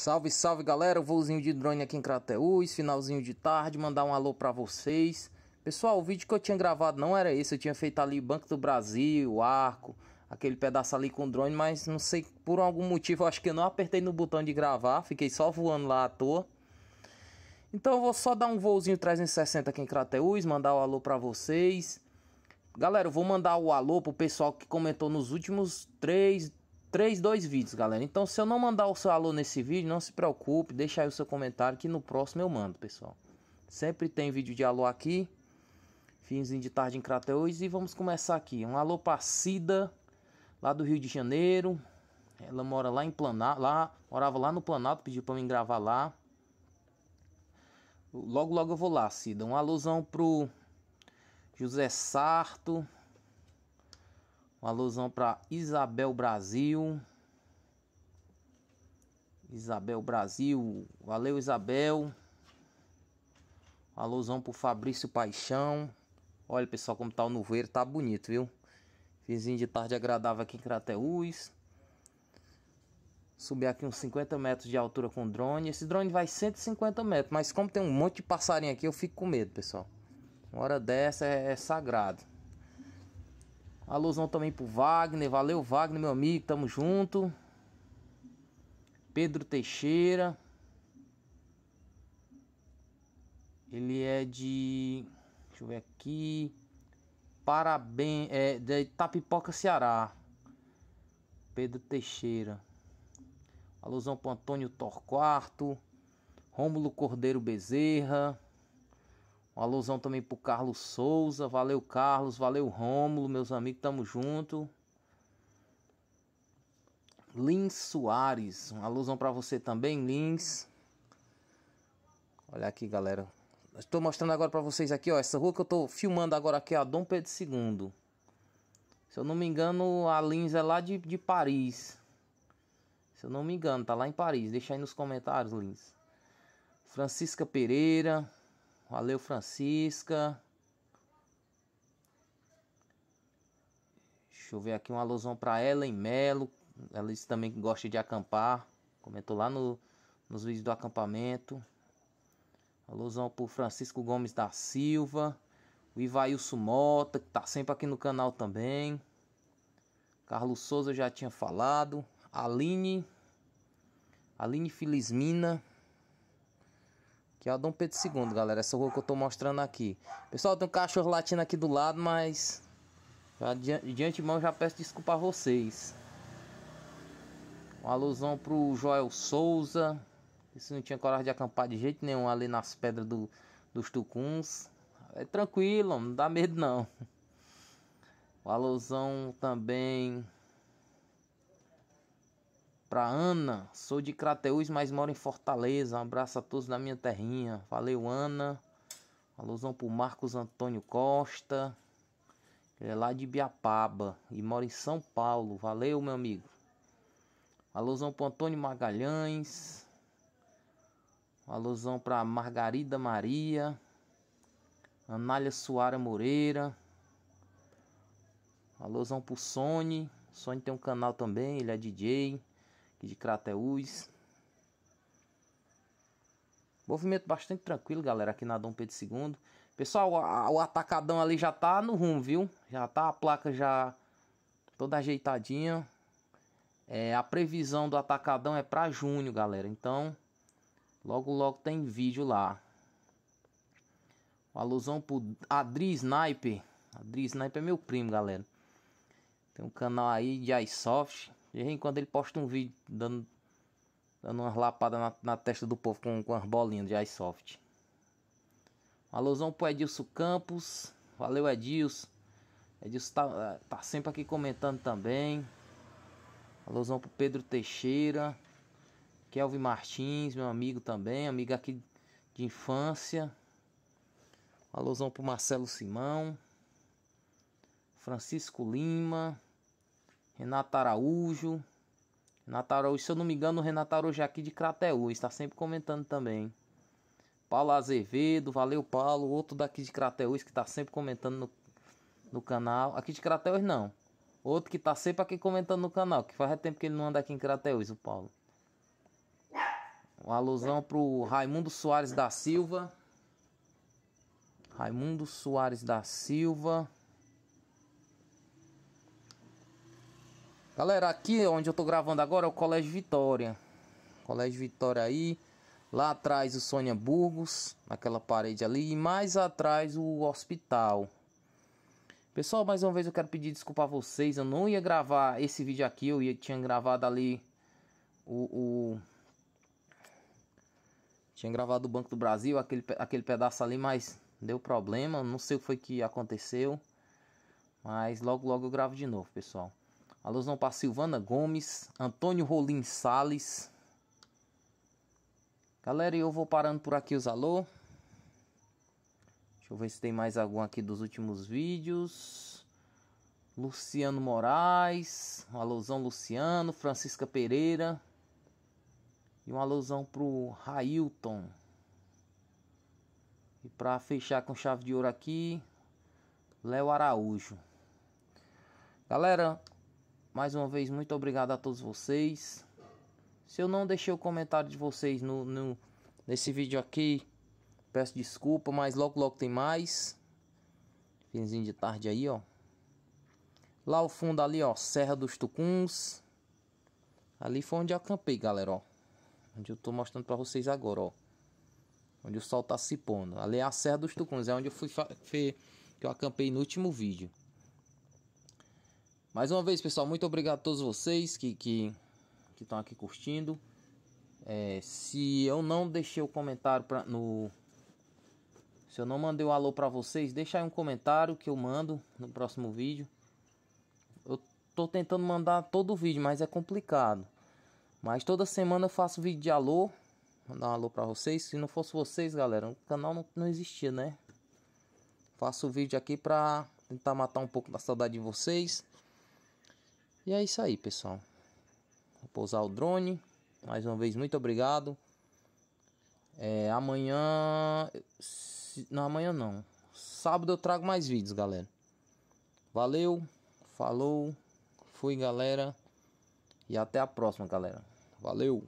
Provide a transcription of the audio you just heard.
Salve, salve galera, o voozinho de drone aqui em Crateus, finalzinho de tarde, mandar um alô pra vocês. Pessoal, o vídeo que eu tinha gravado não era esse, eu tinha feito ali Banco do Brasil, Arco, aquele pedaço ali com o drone, mas não sei, por algum motivo, acho que eu não apertei no botão de gravar, fiquei só voando lá à toa. Então eu vou só dar um voozinho 360 aqui em Crateus, mandar o um alô pra vocês. Galera, eu vou mandar o um alô pro pessoal que comentou nos últimos três 3, 2 vídeos, galera. Então, se eu não mandar o seu alô nesse vídeo, não se preocupe, deixa aí o seu comentário que no próximo eu mando, pessoal. Sempre tem vídeo de alô aqui. Finzinho de tarde em Crateus e vamos começar aqui. Um alô passida Cida, lá do Rio de Janeiro. Ela mora lá em Planalto, lá, morava lá no Planalto, pediu para mim gravar lá. Logo logo eu vou lá, Cida. Um alôzão pro José Sarto, uma alusão para Isabel Brasil. Isabel Brasil. Valeu, Isabel. Uma alusão pro Fabrício Paixão. Olha, pessoal, como tá o nuveiro. Tá bonito, viu? Fizinho de tarde agradável aqui em Crateus. Subir aqui uns 50 metros de altura com drone. Esse drone vai 150 metros. Mas como tem um monte de passarinho aqui, eu fico com medo, pessoal. Uma hora dessa é, é sagrado. Alusão também pro Wagner. Valeu, Wagner, meu amigo. Tamo junto. Pedro Teixeira. Ele é de. Deixa eu ver aqui. Parabéns. É de Itapipoca, Ceará. Pedro Teixeira. Alusão pro Antônio Torquato. Rômulo Cordeiro Bezerra. Uma alusão também pro Carlos Souza. Valeu, Carlos. Valeu, Rômulo. Meus amigos, tamo junto. Lins Soares. Uma alusão para você também, Lins. Olha aqui, galera. Estou mostrando agora para vocês aqui, ó. Essa rua que eu tô filmando agora aqui é Dom Pedro II. Se eu não me engano, a Lins é lá de, de Paris. Se eu não me engano, tá lá em Paris. Deixa aí nos comentários, Lins. Francisca Pereira. Valeu, Francisca. Deixa eu ver aqui uma alusão para Ellen Melo. Ela disse também que gosta de acampar. Comentou lá no, nos vídeos do acampamento. Alusão por Francisco Gomes da Silva. O Ivaílso Mota, que tá sempre aqui no canal também. Carlos Souza já tinha falado. Aline. Aline Felizmina. Que é o Dom Pedro II, galera. Essa rua que eu tô mostrando aqui. Pessoal, tem um cachorro latindo aqui do lado, mas... Já de, de antemão já peço desculpa a vocês. Uma alusão pro Joel Souza. Esse não tinha coragem de acampar de jeito nenhum ali nas pedras do, dos Tucuns. É tranquilo, não dá medo não. Uma alusão também Pra Ana, sou de Crateús, mas moro em Fortaleza. Um abraço a todos da minha terrinha. Valeu, Ana. Alusão pro Marcos Antônio Costa. Ele é lá de Biapaba e mora em São Paulo. Valeu, meu amigo. Alusão pro Antônio Magalhães. Alusão pra Margarida Maria. Anália Soares Moreira. Alusão pro Sony. Sony tem um canal também, ele é DJ de Crateús. Movimento bastante tranquilo, galera, aqui na Dom Pedro II. Pessoal, o atacadão ali já tá no rumo, viu? Já tá a placa já toda ajeitadinha. É, a previsão do atacadão é para junho, galera. Então, logo logo tem vídeo lá. Uma alusão pro Adri Sniper. Adri Sniper é meu primo, galera. Tem um canal aí de iSoft. De vez em quando ele posta um vídeo dando, dando umas lapadas na, na testa do povo com, com umas bolinhas de iSoft. Alôzão pro Edilson Campos. Valeu, Edilson. Edilson tá, tá sempre aqui comentando também. Alôzão pro Pedro Teixeira. Kelvin Martins, meu amigo também, amigo aqui de infância. Alôzão pro Marcelo Simão. Francisco Lima. Renato Araújo. Renato Araújo, se eu não me engano, o Renato Araújo é aqui de Crateú, está sempre comentando também. Paulo Azevedo, valeu Paulo, outro daqui de Crateús que está sempre comentando no, no canal. Aqui de Crateús não. Outro que está sempre aqui comentando no canal, que faz tempo que ele não anda aqui em Crateús, o Paulo. Uma alusão o Raimundo Soares da Silva. Raimundo Soares da Silva. Galera, aqui onde eu tô gravando agora é o Colégio Vitória. Colégio Vitória aí. Lá atrás o Sônia Burgos, naquela parede ali. E mais atrás o hospital. Pessoal, mais uma vez eu quero pedir desculpa a vocês. Eu não ia gravar esse vídeo aqui. Eu ia, tinha gravado ali o, o... Tinha gravado o Banco do Brasil, aquele, aquele pedaço ali, mas deu problema. Não sei o que foi que aconteceu. Mas logo, logo eu gravo de novo, pessoal alusão para Silvana Gomes, Antônio Rolim Sales. Galera, eu vou parando por aqui os alô. Deixa eu ver se tem mais algum aqui dos últimos vídeos. Luciano Moraes, um alusão Luciano, Francisca Pereira e um alusão pro Railton. E para fechar com chave de ouro aqui, Léo Araújo. Galera, mais uma vez, muito obrigado a todos vocês. Se eu não deixei o comentário de vocês no, no nesse vídeo aqui, peço desculpa, mas logo logo tem mais. Finzinho de tarde aí, ó. Lá ao fundo ali, ó, Serra dos Tucuns. Ali foi onde eu acampei, galera, ó. Onde eu tô mostrando pra vocês agora, ó. Onde o sol tá se pondo. Ali é a Serra dos Tucuns, é onde eu fui que eu acampei no último vídeo. Mais uma vez, pessoal, muito obrigado a todos vocês que que estão aqui curtindo. É, se eu não deixei o comentário pra, no se eu não mandei o um alô para vocês, deixa aí um comentário que eu mando no próximo vídeo. Eu tô tentando mandar todo o vídeo, mas é complicado. Mas toda semana eu faço vídeo de alô, mandar um alô para vocês. Se não fosse vocês, galera, o canal não, não existia, né? Faço o vídeo aqui pra tentar matar um pouco da saudade de vocês. E é isso aí, pessoal. Vou pousar o drone. Mais uma vez, muito obrigado. É, amanhã. Não, amanhã não. Sábado eu trago mais vídeos, galera. Valeu, falou, fui, galera. E até a próxima, galera. Valeu!